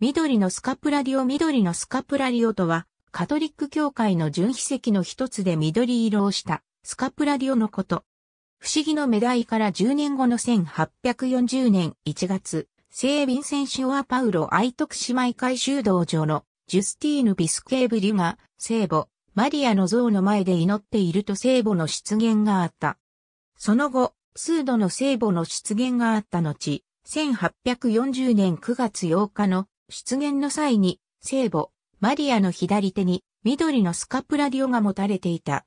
緑のスカプラリオ緑のスカプラリオとは、カトリック教会の純秘石の一つで緑色をしたスカプラリオのこと。不思議の目台から10年後の1840年1月、聖ヴィンセンシオアパウロ愛徳姉妹会修道場のジュスティーヌ・ビスケーブリュが聖母、マリアの像の前で祈っていると聖母の出現があった。その後、数度の聖母の出現があった後、1840年9月8日の出現の際に、聖母、マリアの左手に、緑のスカプラディオが持たれていた。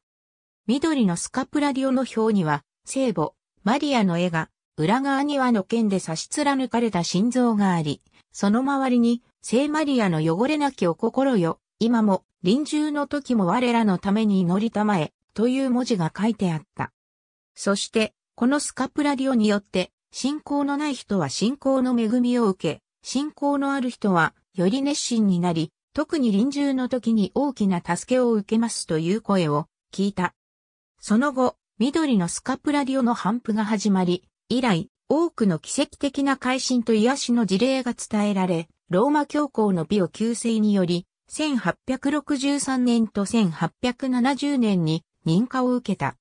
緑のスカプラディオの表には、聖母、マリアの絵が、裏側にはの剣で差し貫かれた心臓があり、その周りに、聖マリアの汚れなきお心よ、今も、臨終の時も我らのために祈りたまえ、という文字が書いてあった。そして、このスカプラディオによって、信仰のない人は信仰の恵みを受け、信仰のある人は、より熱心になり、特に臨終の時に大きな助けを受けますという声を聞いた。その後、緑のスカプラディオの反布が始まり、以来、多くの奇跡的な改心と癒しの事例が伝えられ、ローマ教皇の美を旧制により、1863年と1870年に認可を受けた。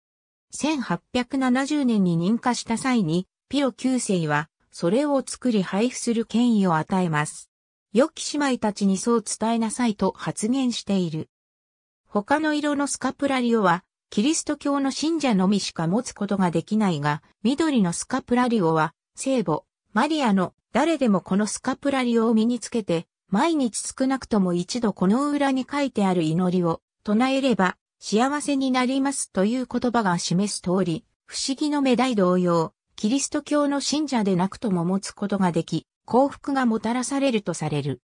1870年に認可した際に、ピロ9世はそれを作り配布する権威を与えます。良き姉妹たちにそう伝えなさいと発言している。他の色のスカプラリオは、キリスト教の信者のみしか持つことができないが、緑のスカプラリオは、聖母、マリアの誰でもこのスカプラリオを身につけて、毎日少なくとも一度この裏に書いてある祈りを唱えれば幸せになりますという言葉が示す通り、不思議の目大同様、キリスト教の信者でなくとも持つことができ、幸福がもたらされるとされる。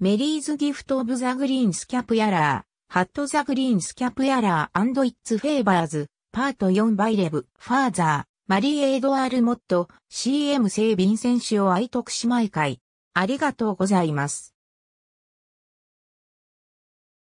メリーズギフトオブザグリーンスキャプヤラー、ハットザグリーンスキャプヤラーイッツフェーバーズ、パート4バイレブ、ファーザー、マリー・エドアール・モット、CM 聖ヴィンセンシオ愛徳姉妹会。ありがとうございます。